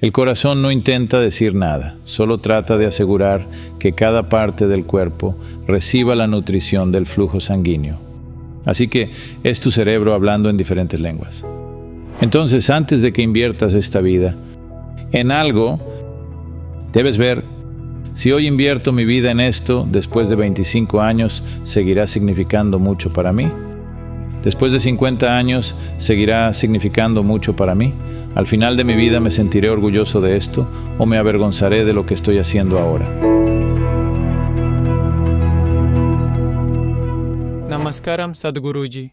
El corazón no intenta decir nada, solo trata de asegurar que cada parte del cuerpo reciba la nutrición del flujo sanguíneo. Así que es tu cerebro hablando en diferentes lenguas. Entonces, antes de que inviertas esta vida en algo, debes ver si hoy invierto mi vida en esto, después de 25 años, ¿seguirá significando mucho para mí? Después de 50 años seguirá significando mucho para mí. Al final de mi vida me sentiré orgulloso de esto o me avergonzaré de lo que estoy haciendo ahora. Namaskaram Sadhguruji.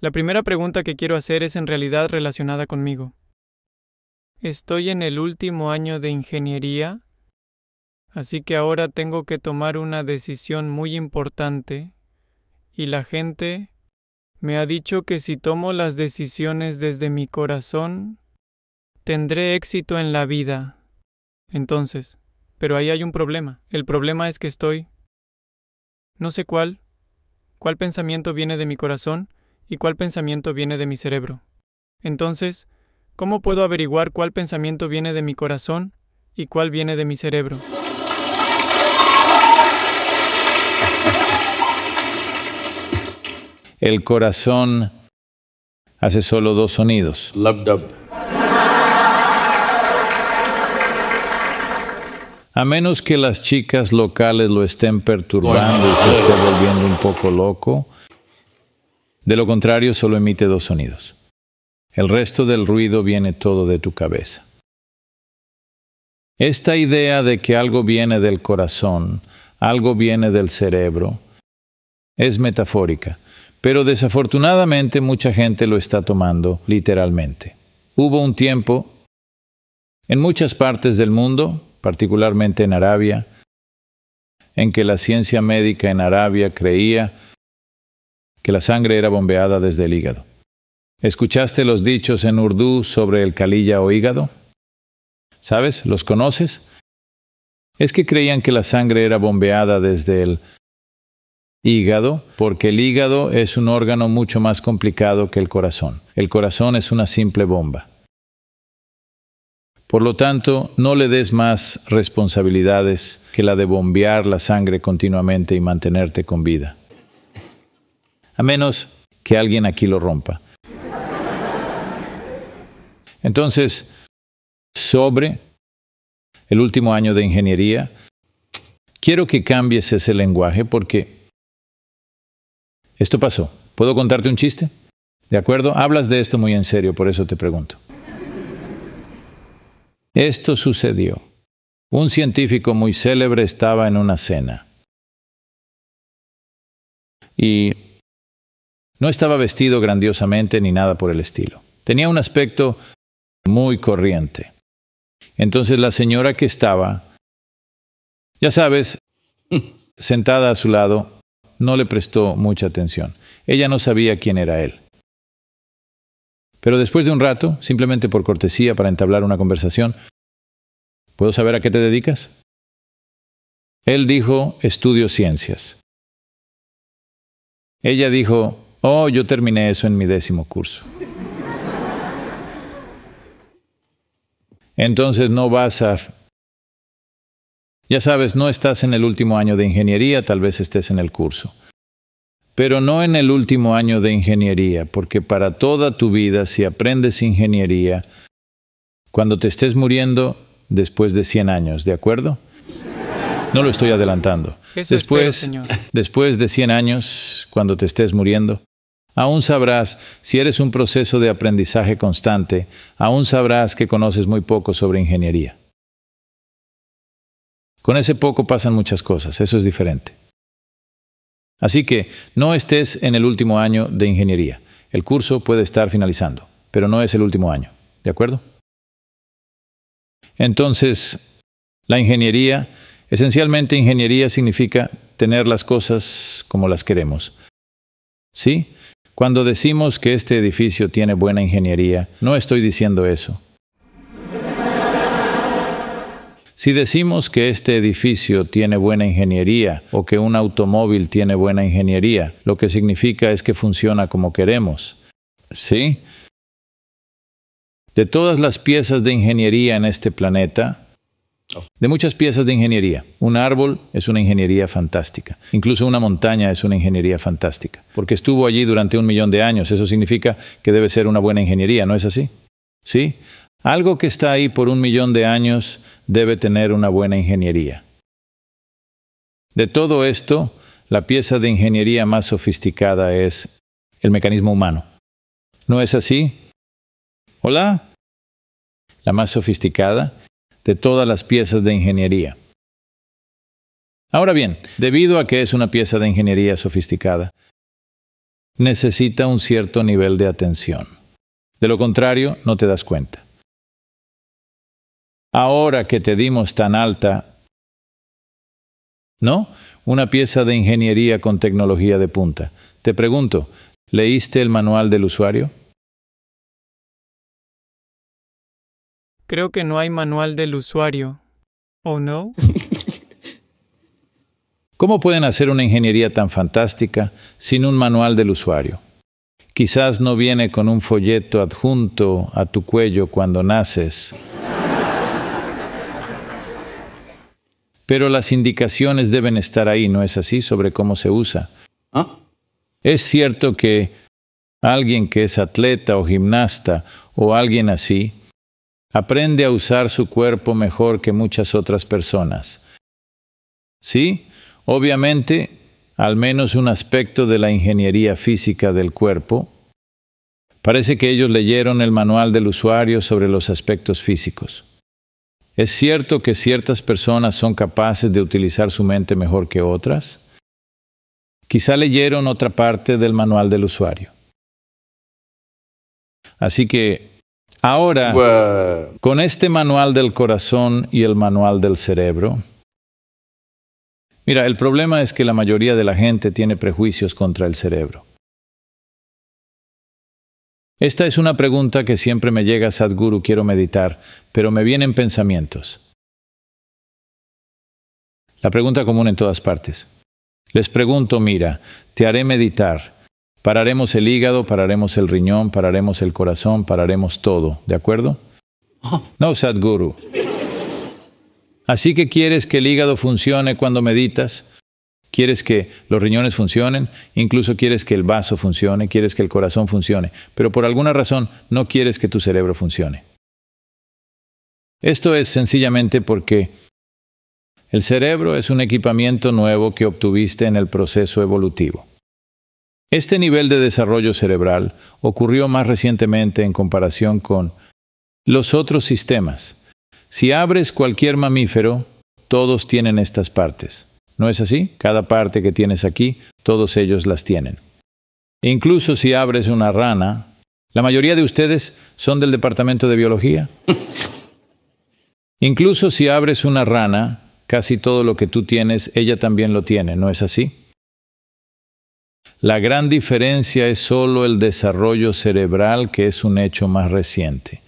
La primera pregunta que quiero hacer es en realidad relacionada conmigo. Estoy en el último año de ingeniería, así que ahora tengo que tomar una decisión muy importante y la gente me ha dicho que si tomo las decisiones desde mi corazón, tendré éxito en la vida. Entonces, pero ahí hay un problema. El problema es que estoy... No sé cuál. ¿Cuál pensamiento viene de mi corazón y cuál pensamiento viene de mi cerebro? Entonces, ¿cómo puedo averiguar cuál pensamiento viene de mi corazón y cuál viene de mi cerebro? el corazón hace solo dos sonidos. A menos que las chicas locales lo estén perturbando y se esté volviendo un poco loco, de lo contrario solo emite dos sonidos. El resto del ruido viene todo de tu cabeza. Esta idea de que algo viene del corazón, algo viene del cerebro, es metafórica. Pero desafortunadamente mucha gente lo está tomando literalmente. Hubo un tiempo en muchas partes del mundo, particularmente en Arabia, en que la ciencia médica en Arabia creía que la sangre era bombeada desde el hígado. ¿Escuchaste los dichos en Urdu sobre el calilla o hígado? ¿Sabes? ¿Los conoces? Es que creían que la sangre era bombeada desde el hígado, porque el hígado es un órgano mucho más complicado que el corazón. El corazón es una simple bomba. Por lo tanto, no le des más responsabilidades que la de bombear la sangre continuamente y mantenerte con vida. A menos que alguien aquí lo rompa. Entonces, sobre el último año de ingeniería, quiero que cambies ese lenguaje porque esto pasó. ¿Puedo contarte un chiste? ¿De acuerdo? Hablas de esto muy en serio, por eso te pregunto. Esto sucedió. Un científico muy célebre estaba en una cena. Y no estaba vestido grandiosamente ni nada por el estilo. Tenía un aspecto muy corriente. Entonces la señora que estaba, ya sabes, sentada a su lado, no le prestó mucha atención. Ella no sabía quién era él. Pero después de un rato, simplemente por cortesía para entablar una conversación, ¿puedo saber a qué te dedicas? Él dijo, estudio ciencias. Ella dijo, oh, yo terminé eso en mi décimo curso. Entonces no vas a ya sabes, no estás en el último año de ingeniería, tal vez estés en el curso. Pero no en el último año de ingeniería, porque para toda tu vida, si aprendes ingeniería, cuando te estés muriendo, después de 100 años, ¿de acuerdo? No lo estoy adelantando. después, después de 100 años, cuando te estés muriendo, Aún sabrás, si eres un proceso de aprendizaje constante, aún sabrás que conoces muy poco sobre ingeniería. Con ese poco pasan muchas cosas, eso es diferente. Así que no estés en el último año de ingeniería. El curso puede estar finalizando, pero no es el último año, ¿de acuerdo? Entonces, la ingeniería, esencialmente ingeniería significa tener las cosas como las queremos. ¿Sí? Cuando decimos que este edificio tiene buena ingeniería, no estoy diciendo eso. Si decimos que este edificio tiene buena ingeniería o que un automóvil tiene buena ingeniería, lo que significa es que funciona como queremos. ¿Sí? De todas las piezas de ingeniería en este planeta, de muchas piezas de ingeniería, un árbol es una ingeniería fantástica, incluso una montaña es una ingeniería fantástica, porque estuvo allí durante un millón de años, eso significa que debe ser una buena ingeniería, ¿no es así? ¿Sí? Algo que está ahí por un millón de años debe tener una buena ingeniería. De todo esto, la pieza de ingeniería más sofisticada es el mecanismo humano. ¿No es así? Hola. La más sofisticada de todas las piezas de ingeniería. Ahora bien, debido a que es una pieza de ingeniería sofisticada, necesita un cierto nivel de atención. De lo contrario, no te das cuenta ahora que te dimos tan alta. ¿No? Una pieza de ingeniería con tecnología de punta. Te pregunto, ¿leíste el manual del usuario? Creo que no hay manual del usuario. ¿O oh, no? ¿Cómo pueden hacer una ingeniería tan fantástica sin un manual del usuario? Quizás no viene con un folleto adjunto a tu cuello cuando naces. Pero las indicaciones deben estar ahí, ¿no es así?, sobre cómo se usa. ¿Ah? Es cierto que alguien que es atleta o gimnasta o alguien así, aprende a usar su cuerpo mejor que muchas otras personas. ¿Sí? Obviamente, al menos un aspecto de la ingeniería física del cuerpo. Parece que ellos leyeron el manual del usuario sobre los aspectos físicos. Es cierto que ciertas personas son capaces de utilizar su mente mejor que otras. Quizá leyeron otra parte del manual del usuario. Así que ahora, con este manual del corazón y el manual del cerebro, mira, el problema es que la mayoría de la gente tiene prejuicios contra el cerebro. Esta es una pregunta que siempre me llega, Sadhguru, quiero meditar, pero me vienen pensamientos. La pregunta común en todas partes. Les pregunto, mira, te haré meditar. Pararemos el hígado, pararemos el riñón, pararemos el corazón, pararemos todo, ¿de acuerdo? No, Sadhguru. Así que quieres que el hígado funcione cuando meditas, quieres que los riñones funcionen, incluso quieres que el vaso funcione, quieres que el corazón funcione, pero por alguna razón no quieres que tu cerebro funcione. Esto es sencillamente porque el cerebro es un equipamiento nuevo que obtuviste en el proceso evolutivo. Este nivel de desarrollo cerebral ocurrió más recientemente en comparación con los otros sistemas. Si abres cualquier mamífero, todos tienen estas partes. ¿No es así? Cada parte que tienes aquí, todos ellos las tienen. Incluso si abres una rana, la mayoría de ustedes son del departamento de biología. Incluso si abres una rana, casi todo lo que tú tienes, ella también lo tiene, ¿no es así? La gran diferencia es solo el desarrollo cerebral, que es un hecho más reciente.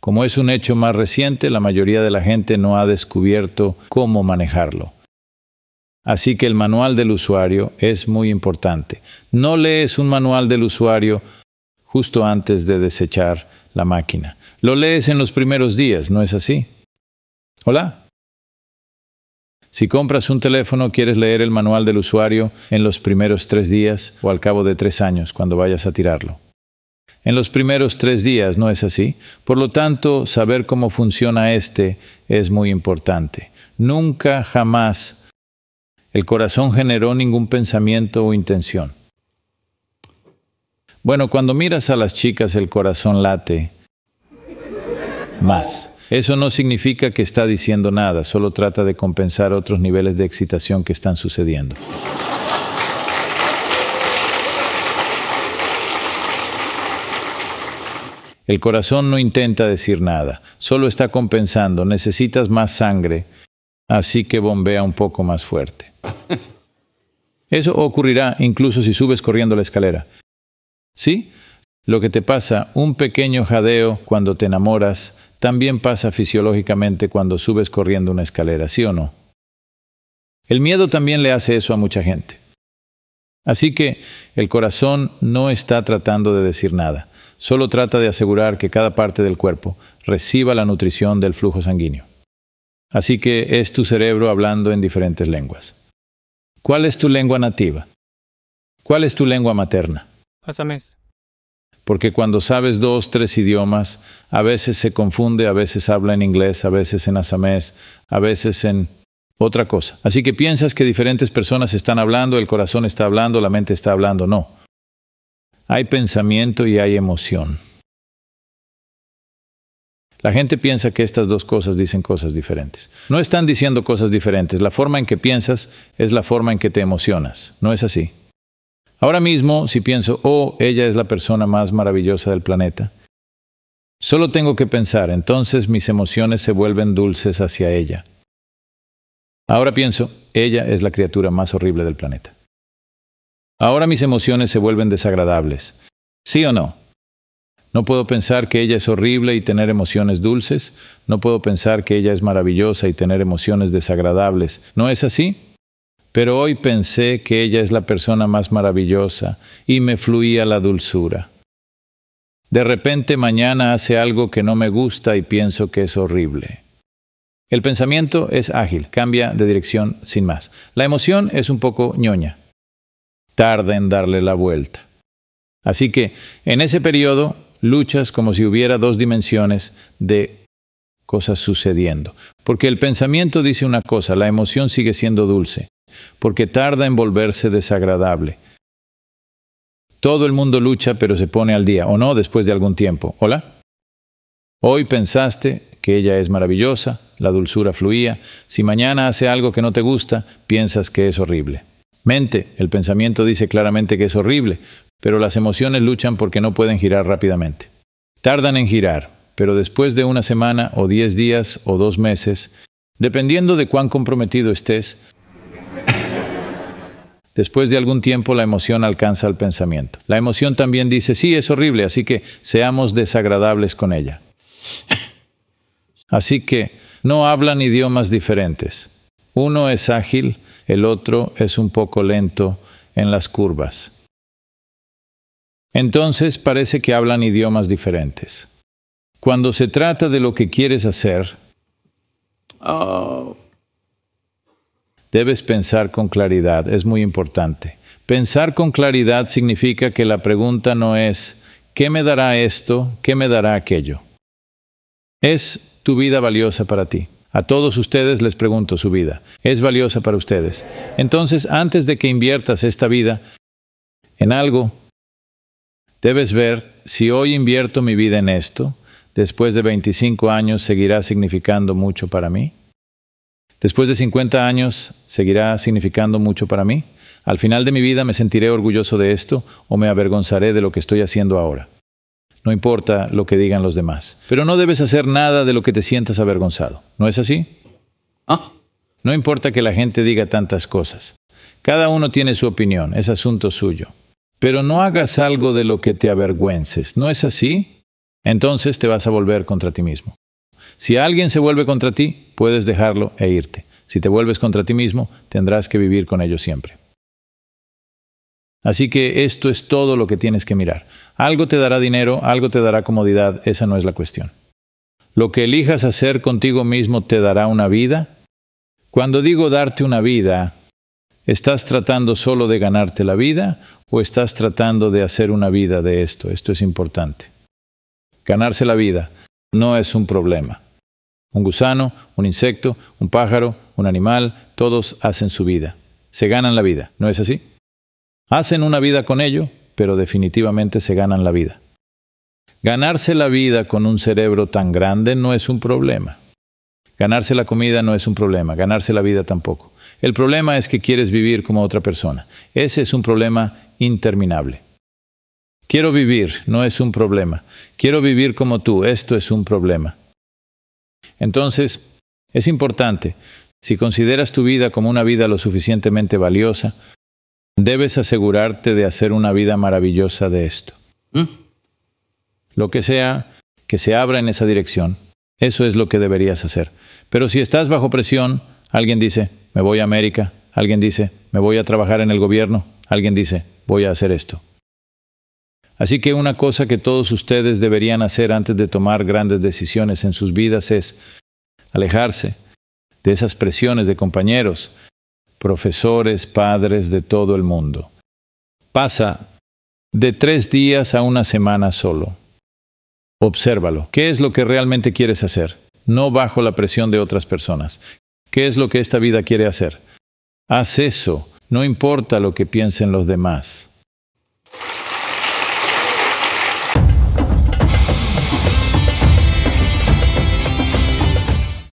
Como es un hecho más reciente, la mayoría de la gente no ha descubierto cómo manejarlo. Así que el manual del usuario es muy importante. No lees un manual del usuario justo antes de desechar la máquina. Lo lees en los primeros días, ¿no es así? Hola. Si compras un teléfono, quieres leer el manual del usuario en los primeros tres días o al cabo de tres años, cuando vayas a tirarlo. En los primeros tres días, ¿no es así? Por lo tanto, saber cómo funciona este es muy importante. Nunca jamás el corazón generó ningún pensamiento o intención. Bueno, cuando miras a las chicas el corazón late más. Eso no significa que está diciendo nada, solo trata de compensar otros niveles de excitación que están sucediendo. El corazón no intenta decir nada, solo está compensando, necesitas más sangre, así que bombea un poco más fuerte. Eso ocurrirá incluso si subes corriendo la escalera. ¿Sí? Lo que te pasa, un pequeño jadeo cuando te enamoras, también pasa fisiológicamente cuando subes corriendo una escalera, ¿sí o no? El miedo también le hace eso a mucha gente. Así que el corazón no está tratando de decir nada, solo trata de asegurar que cada parte del cuerpo reciba la nutrición del flujo sanguíneo. Así que es tu cerebro hablando en diferentes lenguas. ¿Cuál es tu lengua nativa? ¿Cuál es tu lengua materna? Asamés. Porque cuando sabes dos, tres idiomas, a veces se confunde, a veces habla en inglés, a veces en asamés, a veces en otra cosa. Así que piensas que diferentes personas están hablando, el corazón está hablando, la mente está hablando. No. Hay pensamiento y hay emoción. La gente piensa que estas dos cosas dicen cosas diferentes. No están diciendo cosas diferentes. La forma en que piensas es la forma en que te emocionas. No es así. Ahora mismo, si pienso, oh, ella es la persona más maravillosa del planeta, solo tengo que pensar, entonces mis emociones se vuelven dulces hacia ella. Ahora pienso, ella es la criatura más horrible del planeta. Ahora mis emociones se vuelven desagradables. ¿Sí o no? No puedo pensar que ella es horrible y tener emociones dulces. No puedo pensar que ella es maravillosa y tener emociones desagradables. ¿No es así? Pero hoy pensé que ella es la persona más maravillosa y me fluía la dulzura. De repente mañana hace algo que no me gusta y pienso que es horrible. El pensamiento es ágil, cambia de dirección sin más. La emoción es un poco ñoña. Tarda en darle la vuelta. Así que en ese periodo luchas como si hubiera dos dimensiones de cosas sucediendo. Porque el pensamiento dice una cosa, la emoción sigue siendo dulce, porque tarda en volverse desagradable. Todo el mundo lucha, pero se pone al día, o no, después de algún tiempo. ¿Hola? Hoy pensaste que ella es maravillosa, la dulzura fluía. Si mañana hace algo que no te gusta, piensas que es horrible. Mente, el pensamiento dice claramente que es horrible, pero las emociones luchan porque no pueden girar rápidamente. Tardan en girar, pero después de una semana o diez días o dos meses, dependiendo de cuán comprometido estés, después de algún tiempo la emoción alcanza al pensamiento. La emoción también dice, sí, es horrible, así que seamos desagradables con ella. Así que no hablan idiomas diferentes. Uno es ágil, el otro es un poco lento en las curvas. Entonces parece que hablan idiomas diferentes. Cuando se trata de lo que quieres hacer, oh. debes pensar con claridad, es muy importante. Pensar con claridad significa que la pregunta no es ¿qué me dará esto? ¿qué me dará aquello? Es tu vida valiosa para ti. A todos ustedes les pregunto su vida. ¿Es valiosa para ustedes? Entonces, antes de que inviertas esta vida en algo, Debes ver, si hoy invierto mi vida en esto, después de 25 años seguirá significando mucho para mí. Después de 50 años seguirá significando mucho para mí. Al final de mi vida me sentiré orgulloso de esto o me avergonzaré de lo que estoy haciendo ahora. No importa lo que digan los demás. Pero no debes hacer nada de lo que te sientas avergonzado. ¿No es así? Ah. No importa que la gente diga tantas cosas. Cada uno tiene su opinión, es asunto suyo pero no hagas algo de lo que te avergüences. ¿No es así? Entonces te vas a volver contra ti mismo. Si alguien se vuelve contra ti, puedes dejarlo e irte. Si te vuelves contra ti mismo, tendrás que vivir con ello siempre. Así que esto es todo lo que tienes que mirar. Algo te dará dinero, algo te dará comodidad, esa no es la cuestión. Lo que elijas hacer contigo mismo te dará una vida. Cuando digo darte una vida, ¿Estás tratando solo de ganarte la vida o estás tratando de hacer una vida de esto? Esto es importante. Ganarse la vida no es un problema. Un gusano, un insecto, un pájaro, un animal, todos hacen su vida. Se ganan la vida, ¿no es así? Hacen una vida con ello, pero definitivamente se ganan la vida. Ganarse la vida con un cerebro tan grande no es un problema. Ganarse la comida no es un problema, ganarse la vida tampoco. El problema es que quieres vivir como otra persona. Ese es un problema interminable. Quiero vivir, no es un problema. Quiero vivir como tú, esto es un problema. Entonces, es importante, si consideras tu vida como una vida lo suficientemente valiosa, debes asegurarte de hacer una vida maravillosa de esto. ¿Mm? Lo que sea que se abra en esa dirección, eso es lo que deberías hacer. Pero si estás bajo presión, alguien dice, me voy a América, alguien dice, me voy a trabajar en el gobierno, alguien dice, voy a hacer esto. Así que una cosa que todos ustedes deberían hacer antes de tomar grandes decisiones en sus vidas es alejarse de esas presiones de compañeros, profesores, padres de todo el mundo. Pasa de tres días a una semana solo. Obsérvalo. ¿Qué es lo que realmente quieres hacer? No bajo la presión de otras personas. ¿Qué es lo que esta vida quiere hacer? Haz eso, no importa lo que piensen los demás.